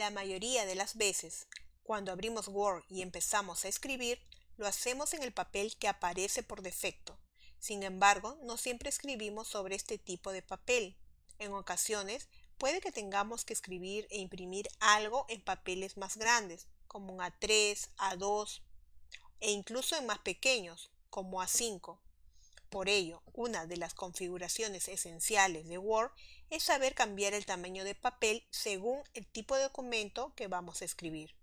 La mayoría de las veces, cuando abrimos Word y empezamos a escribir, lo hacemos en el papel que aparece por defecto. Sin embargo, no siempre escribimos sobre este tipo de papel. En ocasiones, puede que tengamos que escribir e imprimir algo en papeles más grandes, como un A3, A2, e incluso en más pequeños, como A5. Por ello, una de las configuraciones esenciales de Word es saber cambiar el tamaño de papel según el tipo de documento que vamos a escribir.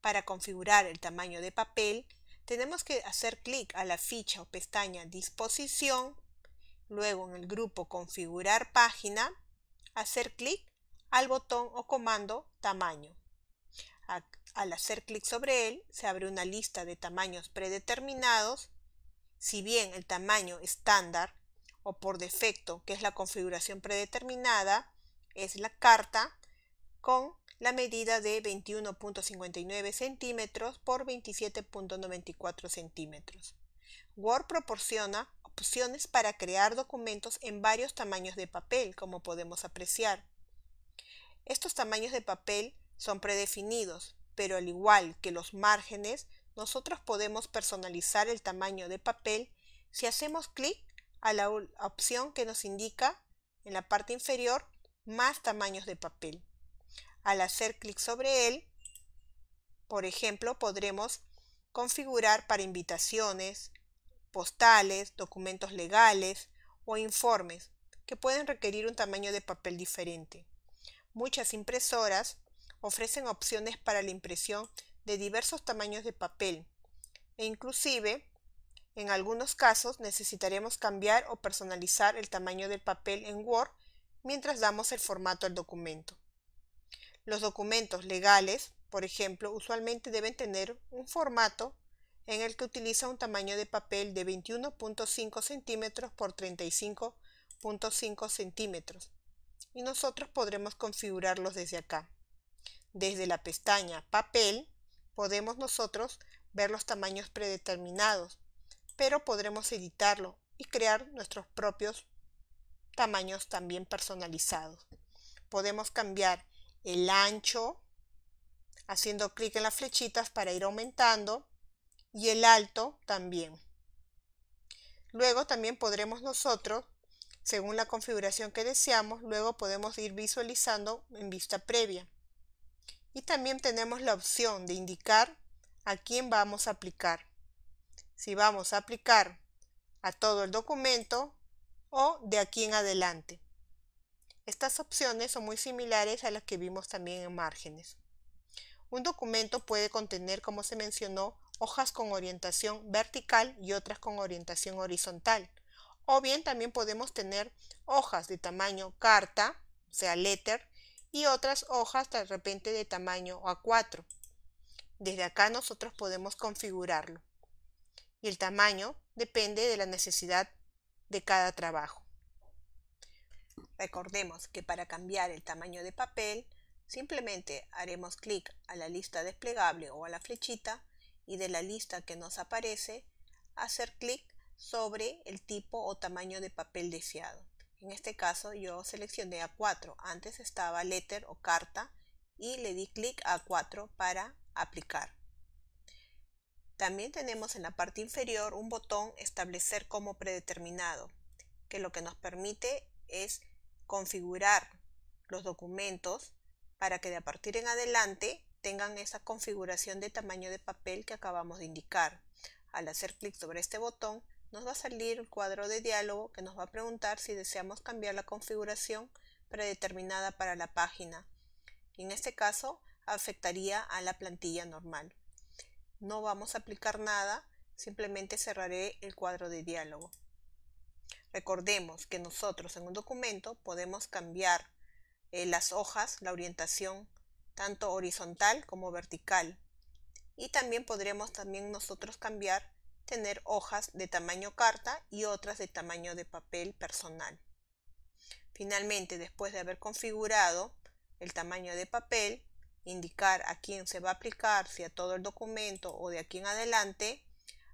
Para configurar el tamaño de papel, tenemos que hacer clic a la ficha o pestaña Disposición, luego en el grupo Configurar página, hacer clic al botón o comando Tamaño. Al hacer clic sobre él, se abre una lista de tamaños predeterminados si bien el tamaño estándar o por defecto, que es la configuración predeterminada, es la carta con la medida de 21.59 centímetros por 27.94 centímetros. Word proporciona opciones para crear documentos en varios tamaños de papel, como podemos apreciar. Estos tamaños de papel son predefinidos, pero al igual que los márgenes, nosotros podemos personalizar el tamaño de papel si hacemos clic a la opción que nos indica en la parte inferior más tamaños de papel. Al hacer clic sobre él, por ejemplo, podremos configurar para invitaciones, postales, documentos legales o informes que pueden requerir un tamaño de papel diferente. Muchas impresoras ofrecen opciones para la impresión de diversos tamaños de papel e inclusive en algunos casos necesitaremos cambiar o personalizar el tamaño del papel en Word mientras damos el formato al documento. Los documentos legales, por ejemplo, usualmente deben tener un formato en el que utiliza un tamaño de papel de 21.5 centímetros por 35.5 centímetros y nosotros podremos configurarlos desde acá. Desde la pestaña Papel podemos nosotros ver los tamaños predeterminados, pero podremos editarlo y crear nuestros propios tamaños también personalizados. Podemos cambiar el ancho haciendo clic en las flechitas para ir aumentando y el alto también. Luego también podremos nosotros, según la configuración que deseamos, luego podemos ir visualizando en vista previa y también tenemos la opción de indicar a quién vamos a aplicar. Si vamos a aplicar a todo el documento o de aquí en adelante. Estas opciones son muy similares a las que vimos también en márgenes. Un documento puede contener, como se mencionó, hojas con orientación vertical y otras con orientación horizontal. O bien también podemos tener hojas de tamaño carta, o sea, letter, y otras hojas de repente de tamaño A4. Desde acá nosotros podemos configurarlo. Y el tamaño depende de la necesidad de cada trabajo. Recordemos que para cambiar el tamaño de papel, simplemente haremos clic a la lista desplegable o a la flechita y de la lista que nos aparece, hacer clic sobre el tipo o tamaño de papel deseado. En este caso yo seleccioné a 4. Antes estaba letter o carta y le di clic a 4 para aplicar. También tenemos en la parte inferior un botón establecer como predeterminado, que lo que nos permite es configurar los documentos para que de a partir en adelante tengan esa configuración de tamaño de papel que acabamos de indicar. Al hacer clic sobre este botón nos va a salir un cuadro de diálogo que nos va a preguntar si deseamos cambiar la configuración predeterminada para la página. En este caso, afectaría a la plantilla normal. No vamos a aplicar nada, simplemente cerraré el cuadro de diálogo. Recordemos que nosotros en un documento podemos cambiar eh, las hojas, la orientación, tanto horizontal como vertical. Y también podremos también nosotros cambiar tener hojas de tamaño carta y otras de tamaño de papel personal. Finalmente, después de haber configurado el tamaño de papel, indicar a quién se va a aplicar, si a todo el documento o de aquí en adelante,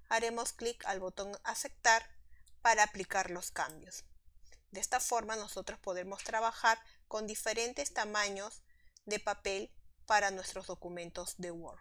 haremos clic al botón aceptar para aplicar los cambios. De esta forma nosotros podemos trabajar con diferentes tamaños de papel para nuestros documentos de Word.